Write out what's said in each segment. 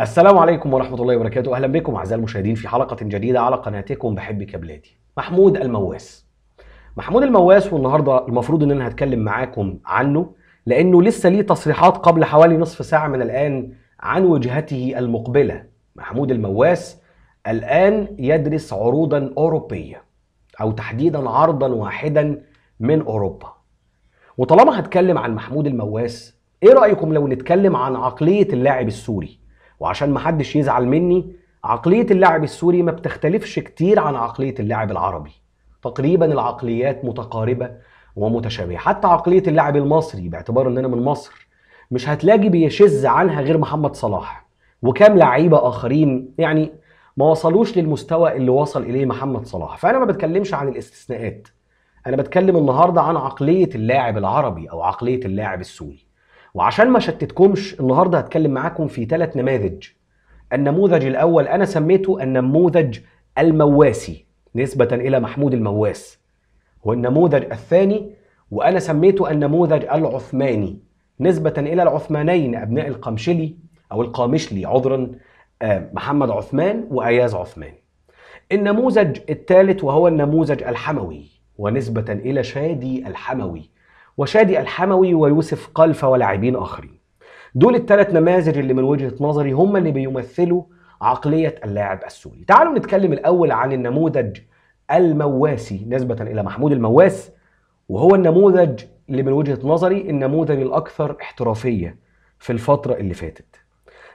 السلام عليكم ورحمة الله وبركاته أهلا بكم أعزائي المشاهدين في حلقة جديدة على قناتكم بحبك بلادي محمود المواس محمود المواس والنهاردة المفروض إن أنا هتكلم معاكم عنه لأنه لسه ليه تصريحات قبل حوالي نصف ساعة من الآن عن وجهته المقبلة محمود المواس الآن يدرس عروضا أوروبية أو تحديدا عرضا واحدا من أوروبا وطالما هتكلم عن محمود المواس إيه رأيكم لو نتكلم عن عقلية اللاعب السوري وعشان محدش يزعل مني عقلية اللاعب السوري ما بتختلفش كتير عن عقلية اللاعب العربي تقريبا العقليات متقاربة ومتشابهة حتى عقلية اللاعب المصري باعتبار ان انا من مصر مش هتلاقي بيشز عنها غير محمد صلاح وكام لعيبة اخرين يعني ما وصلوش للمستوى اللي وصل اليه محمد صلاح فانا ما بتكلمش عن الاستثناءات انا بتكلم النهارده عن عقليه اللاعب العربي او عقليه اللاعب السوري وعشان ما شتتكمش النهارده هتكلم معاكم في ثلاث نماذج النموذج الاول انا سميته النموذج المواسي نسبه الى محمود المواس والنموذج الثاني وانا سميته النموذج العثماني نسبه الى العثمانيين ابناء القمشلي او القامشلي عذرا آه، محمد عثمان واياز عثمان النموذج الثالث وهو النموذج الحموي ونسبه الى شادي الحموي وشادي الحموي ويوسف قلفة ولاعبين آخرين دول الثلاث نماذج اللي من وجهة نظري هم اللي بيمثلوا عقلية اللاعب السوري تعالوا نتكلم الأول عن النموذج المواسي نسبة إلى محمود المواس وهو النموذج اللي من وجهة نظري النموذج الأكثر احترافية في الفترة اللي فاتت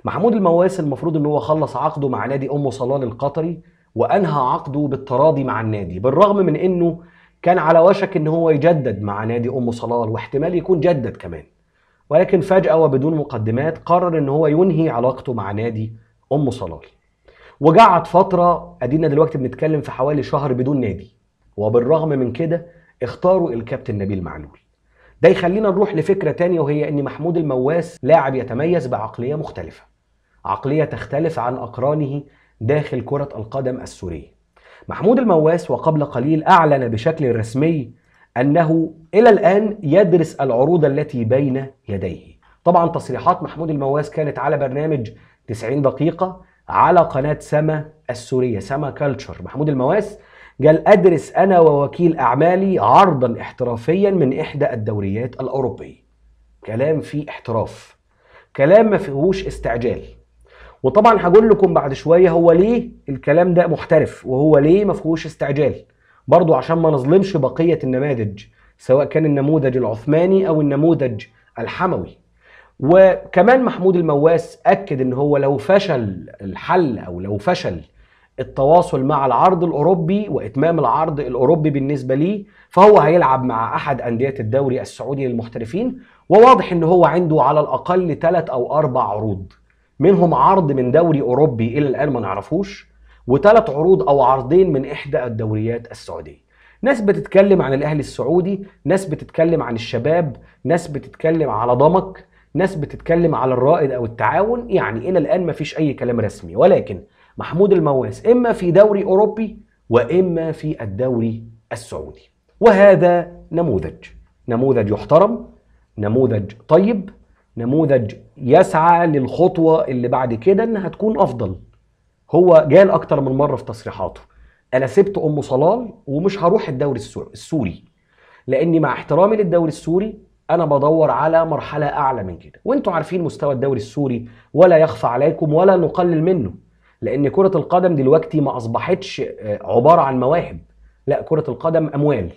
محمود المواس المفروض ان هو خلص عقده مع نادي ام صلال القطري وانهى عقده بالتراضي مع النادي بالرغم من انه كان على وشك ان هو يجدد مع نادي ام صلال واحتمال يكون جدد كمان ولكن فجأة وبدون مقدمات قرر ان هو ينهي علاقته مع نادي ام صلال وقعد فترة ادينا دلوقتي بنتكلم في حوالي شهر بدون نادي وبالرغم من كده اختاروا الكابتن نبيل معلول ده يخلينا نروح لفكرة تانية وهي ان محمود المواس لاعب يتميز بعقلية مختلفة عقلية تختلف عن أقرانه داخل كرة القدم السورية محمود المواس وقبل قليل أعلن بشكل رسمي أنه إلى الآن يدرس العروض التي بين يديه طبعا تصريحات محمود المواس كانت على برنامج 90 دقيقة على قناة سما السورية سما كلتشر محمود المواس قال أدرس أنا ووكيل أعمالي عرضا احترافيا من إحدى الدوريات الأوروبية كلام فيه احتراف كلام ما فيهوش استعجال وطبعا هقول لكم بعد شويه هو ليه الكلام ده محترف وهو ليه ما فيهوش استعجال برضو عشان ما نظلمش بقيه النماذج سواء كان النموذج العثماني او النموذج الحموي وكمان محمود المواس اكد ان هو لو فشل الحل او لو فشل التواصل مع العرض الاوروبي واتمام العرض الاوروبي بالنسبه ليه فهو هيلعب مع احد انديه الدوري السعودي للمحترفين وواضح ان هو عنده على الاقل ثلاث او اربع عروض منهم عرض من دوري اوروبي الى الان ما نعرفوش وثلاث عروض او عرضين من احدى الدوريات السعوديه ناس بتتكلم عن الاهلي السعودي ناس بتتكلم عن الشباب ناس بتتكلم على ضمك ناس بتتكلم على الرائد او التعاون يعني الى الان ما فيش اي كلام رسمي ولكن محمود المواس اما في دوري اوروبي واما في الدوري السعودي وهذا نموذج نموذج يحترم نموذج طيب نموذج يسعى للخطوه اللي بعد كده انها تكون افضل هو جال اكتر من مره في تصريحاته انا سبت ام صلال ومش هروح الدوري السوري لاني مع احترامي للدوري السوري انا بدور على مرحله اعلى من كده وانتم عارفين مستوى الدوري السوري ولا يخفى عليكم ولا نقلل منه لان كره القدم دلوقتي ما اصبحتش آه، عباره عن مواهب لا كره القدم اموال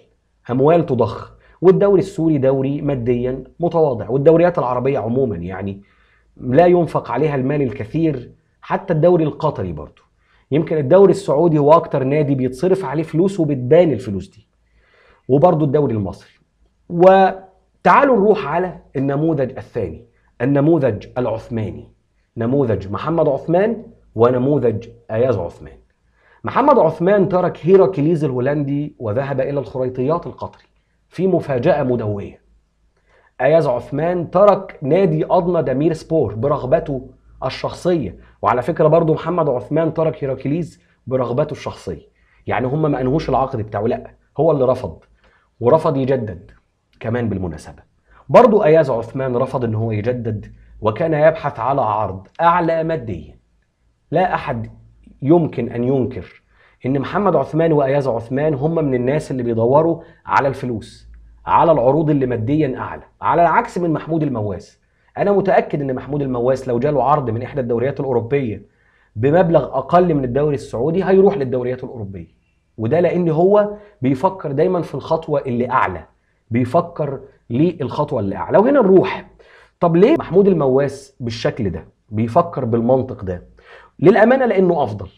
اموال تضخ والدوري السوري دوري ماديا متواضع والدوريات العربية عموما يعني لا ينفق عليها المال الكثير حتى الدوري القطري برضه يمكن الدوري السعودي هو اكتر نادي بيتصرف عليه فلوس وبتبان الفلوس دي وبرضه الدوري المصري وتعالوا نروح على النموذج الثاني النموذج العثماني نموذج محمد عثمان ونموذج اياز عثمان محمد عثمان ترك هيراكليز الهولندي وذهب الى الخريطيات القطري في مفاجأة مدوية اياز عثمان ترك نادي أضنى دمير سبور برغبته الشخصية وعلى فكرة برضو محمد عثمان ترك هيراكليز برغبته الشخصية يعني هما ما أنهوش العقد بتاعه لا هو اللي رفض ورفض يجدد كمان بالمناسبة برضو اياز عثمان رفض ان هو يجدد وكان يبحث على عرض أعلى ماديا لا أحد يمكن أن ينكر ان محمد عثمان واياز عثمان هم من الناس اللي بيدوروا على الفلوس على العروض اللي ماديا اعلى على العكس من محمود المواس انا متاكد ان محمود المواس لو جاله عرض من احدى الدوريات الاوروبيه بمبلغ اقل من الدوري السعودي هيروح للدوريات الاوروبيه وده لان هو بيفكر دايما في الخطوه اللي اعلى بيفكر للخطوه اللي اعلى وهنا نروح طب ليه محمود المواس بالشكل ده بيفكر بالمنطق ده للامانه لانه افضل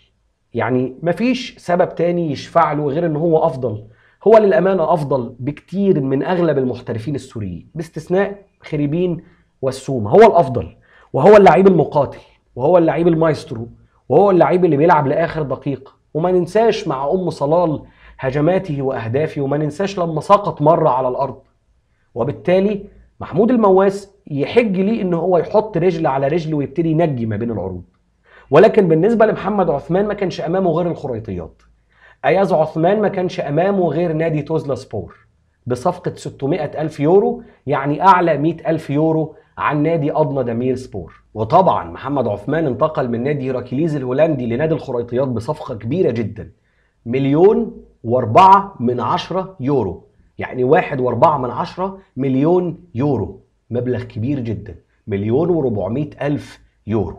يعني مفيش سبب تاني يشفع له غير ان هو افضل هو للامانه افضل بكتير من اغلب المحترفين السوريين باستثناء خريبين والسومه هو الافضل وهو اللعيب المقاتل وهو اللعيب المايسترو وهو اللعيب اللي بيلعب لاخر دقيقه وما ننساش مع ام صلال هجماته واهدافه وما ننساش لما سقط مره على الارض وبالتالي محمود المواس يحج ليه ان هو يحط رجل على رجل ويبتدي ينجي ما بين العروض ولكن بالنسبه لمحمد عثمان ما كانش امامه غير الخريطيات اياز عثمان ما كانش امامه غير نادي توزلا سبور بصفقه 600 الف يورو يعني اعلى 100 الف يورو عن نادي أضنى دمير سبور وطبعا محمد عثمان انتقل من نادي هيراكليز الهولندي لنادي الخريطيات بصفقه كبيره جدا مليون واربعة من عشرة يورو يعني واحد واربعة من عشرة مليون يورو مبلغ كبير جدا مليون وربعمائة ألف يورو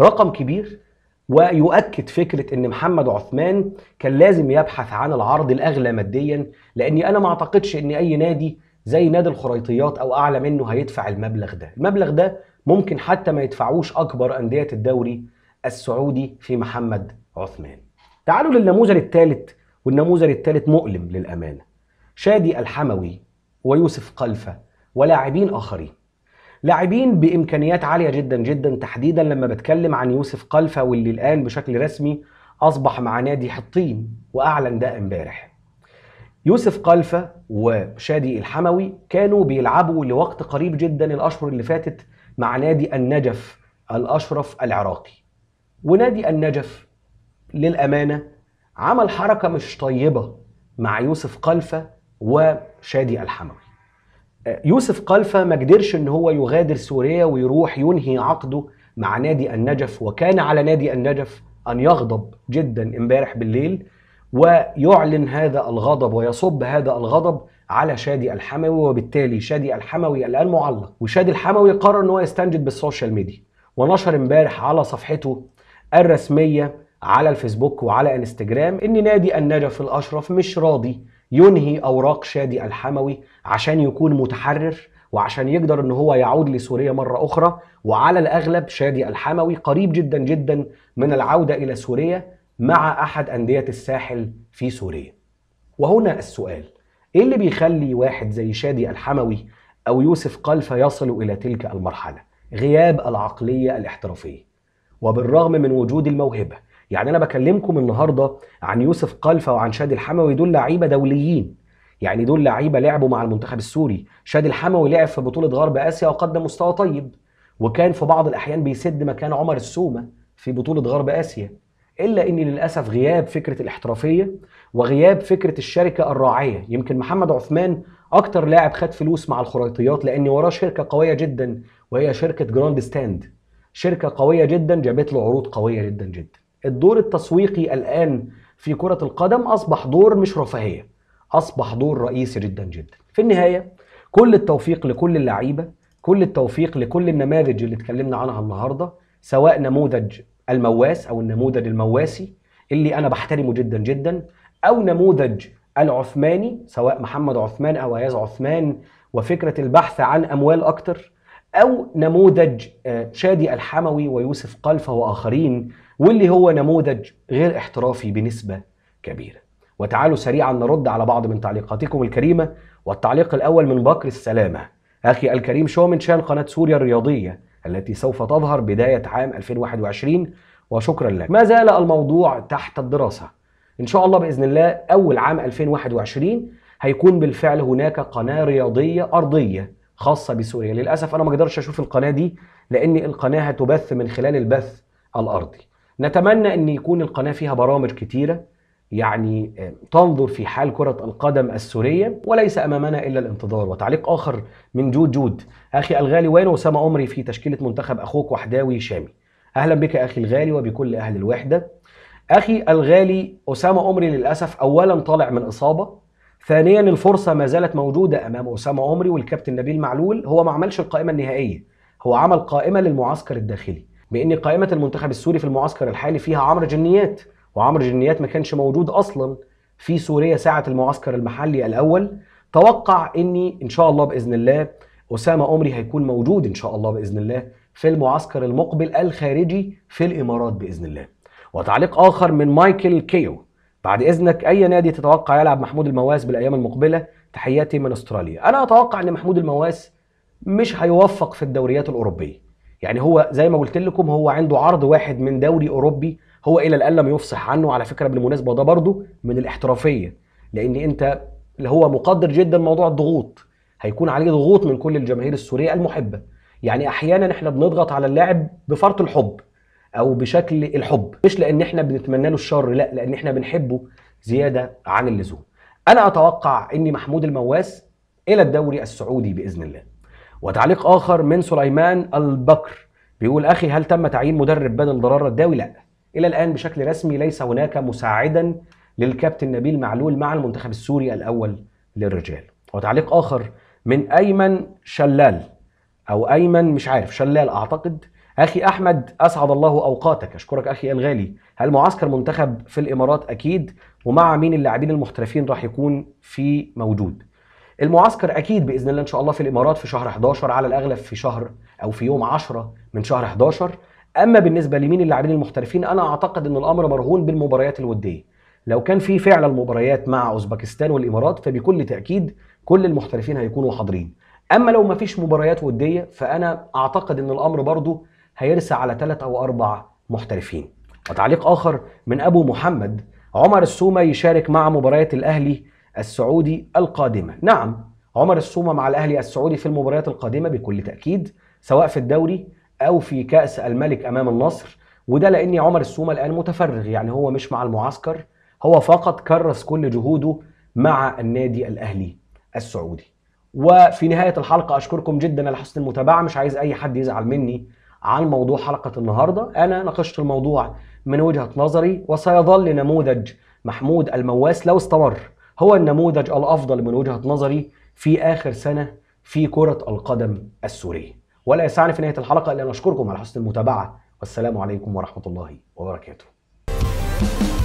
رقم كبير ويؤكد فكرة أن محمد عثمان كان لازم يبحث عن العرض الأغلى ماديا لأني أنا ما أعتقدش أن أي نادي زي نادي الخريطيات أو أعلى منه هيدفع المبلغ ده المبلغ ده ممكن حتى ما يدفعوش أكبر أندية الدوري السعودي في محمد عثمان تعالوا للنموذج الثالث والنموذج الثالث مؤلم للأمانة شادي الحموي ويوسف قلفة ولاعبين آخرين لاعبين بامكانيات عاليه جدا جدا تحديدا لما بتكلم عن يوسف قلفه واللي الان بشكل رسمي اصبح مع نادي حطين واعلن ده امبارح يوسف قلفه وشادي الحموي كانوا بيلعبوا لوقت قريب جدا الاشهر اللي فاتت مع نادي النجف الاشرف العراقي ونادي النجف للامانه عمل حركه مش طيبه مع يوسف قلفه وشادي الحموي يوسف قلفة ما قدرش ان هو يغادر سوريا ويروح ينهي عقده مع نادي النجف وكان على نادي النجف ان يغضب جدا امبارح بالليل ويعلن هذا الغضب ويصب هذا الغضب على شادي الحموي وبالتالي شادي الحموي الان معلق وشادي الحموي قرر ان هو يستنجد بالسوشيال ميديا ونشر امبارح على صفحته الرسميه على الفيسبوك وعلى انستجرام ان نادي النجف الاشرف مش راضي ينهي أوراق شادي الحموي عشان يكون متحرر وعشان يقدر ان هو يعود لسوريا مره اخرى وعلى الاغلب شادي الحموي قريب جدا جدا من العوده الى سوريا مع احد انديه الساحل في سوريا. وهنا السؤال ايه اللي بيخلي واحد زي شادي الحموي او يوسف قلفه يصلوا الى تلك المرحله؟ غياب العقليه الاحترافيه. وبالرغم من وجود الموهبه يعني انا بكلمكم النهارده عن يوسف قلفه وعن شادي الحموي دول لعيبه دوليين يعني دول لعيبه لعبوا مع المنتخب السوري شادي الحموي لعب في بطوله غرب اسيا وقدم مستوى طيب وكان في بعض الاحيان بيسد مكان عمر السومه في بطوله غرب اسيا الا ان للاسف غياب فكره الاحترافيه وغياب فكره الشركه الراعيه يمكن محمد عثمان اكتر لاعب خد فلوس مع الخريطيات لان وراه شركه قويه جدا وهي شركه جراند ستاند شركه قويه جدا جابت له عروض قويه جدا جدا الدور التسويقي الآن في كرة القدم أصبح دور مش رفاهية أصبح دور رئيسي جدا جدا في النهاية كل التوفيق لكل اللعيبة كل التوفيق لكل النماذج اللي اتكلمنا عنها النهاردة سواء نموذج المواس أو النموذج المواسي اللي أنا بحترمه جدا جدا أو نموذج العثماني سواء محمد عثمان أو اياز عثمان وفكرة البحث عن أموال أكتر أو نموذج آه، شادي الحموي ويوسف قلفة وآخرين واللي هو نموذج غير احترافي بنسبة كبيرة وتعالوا سريعا نرد على بعض من تعليقاتكم الكريمة والتعليق الأول من بكر السلامة أخي الكريم شو من شان قناة سوريا الرياضية التي سوف تظهر بداية عام 2021 وشكرا لك ما زال الموضوع تحت الدراسة إن شاء الله بإذن الله أول عام 2021 هيكون بالفعل هناك قناة رياضية أرضية خاصة بسوريا للأسف أنا ما أقدرش أشوف القناة دي لأن القناة هتبث من خلال البث الأرضي نتمنى ان يكون القناه فيها برامج كتيره يعني آه، تنظر في حال كرة القدم السورية وليس أمامنا إلا الانتظار وتعليق آخر من جود جود أخي الغالي وين أسامة عمري في تشكيلة منتخب أخوك وحداوي شامي أهلا بك أخي الغالي وبكل أهل الوحدة أخي الغالي أسامة عمري للأسف أولا طالع من إصابة ثانيا الفرصة ما زالت موجودة أمام أسامة عمري والكابتن نبيل معلول هو ما عملش القائمة النهائية هو عمل قائمة للمعسكر الداخلي بان قائمه المنتخب السوري في المعسكر الحالي فيها عمرو جنيات وعمرو جنيات ما كانش موجود اصلا في سوريا ساعه المعسكر المحلي الاول توقع اني ان شاء الله باذن الله اسامه عمري هيكون موجود ان شاء الله باذن الله في المعسكر المقبل الخارجي في الامارات باذن الله وتعليق اخر من مايكل كيو بعد اذنك اي نادي تتوقع يلعب محمود المواس بالايام المقبله تحياتي من استراليا انا اتوقع ان محمود المواس مش هيوفق في الدوريات الاوروبيه يعني هو زي ما قلت لكم هو عنده عرض واحد من دوري اوروبي هو الى الان لم يفصح عنه على فكره بالمناسبه ده برضه من الاحترافيه لان انت اللي هو مقدر جدا موضوع الضغوط هيكون عليه ضغوط من كل الجماهير السوريه المحبه يعني احيانا احنا بنضغط على اللاعب بفرط الحب او بشكل الحب مش لان احنا بنتمنى له الشر لا لان احنا بنحبه زياده عن اللزوم انا اتوقع ان محمود المواس الى الدوري السعودي باذن الله وتعليق آخر من سليمان البكر بيقول أخي هل تم تعيين مدرب بدل ضرار الداوي؟ لا إلى الآن بشكل رسمي ليس هناك مساعدا للكابتن نبيل معلول مع المنتخب السوري الأول للرجال وتعليق آخر من أيمن شلال أو أيمن مش عارف شلال أعتقد أخي أحمد أسعد الله أوقاتك أشكرك أخي الغالي هل معسكر منتخب في الإمارات أكيد ومع مين اللاعبين المحترفين راح يكون في موجود المعسكر اكيد باذن الله ان شاء الله في الامارات في شهر 11 على الاغلب في شهر او في يوم 10 من شهر 11 اما بالنسبه لمين اللاعبين المحترفين انا اعتقد ان الامر مرهون بالمباريات الوديه لو كان في فعلا مباريات مع اوزبكستان والامارات فبكل تاكيد كل المحترفين هيكونوا حاضرين اما لو ما فيش مباريات وديه فانا اعتقد ان الامر برضه هيرسى على ثلاث او اربع محترفين وتعليق اخر من ابو محمد عمر السومه يشارك مع مباريات الاهلي السعودي القادمة نعم عمر السومة مع الأهلي السعودي في المباريات القادمة بكل تأكيد سواء في الدوري أو في كأس الملك أمام النصر وده لأن عمر السومة الآن متفرغ يعني هو مش مع المعسكر هو فقط كرس كل جهوده مع النادي الأهلي السعودي وفي نهاية الحلقة أشكركم جدا على حسن المتابعة مش عايز أي حد يزعل مني عن موضوع حلقة النهاردة أنا ناقشت الموضوع من وجهة نظري وسيظل نموذج محمود المواس لو استمر هو النموذج الافضل من وجهه نظري في اخر سنه في كره القدم السوريه ولا يسعني في نهايه الحلقه الا ان اشكركم على حسن المتابعه والسلام عليكم ورحمه الله وبركاته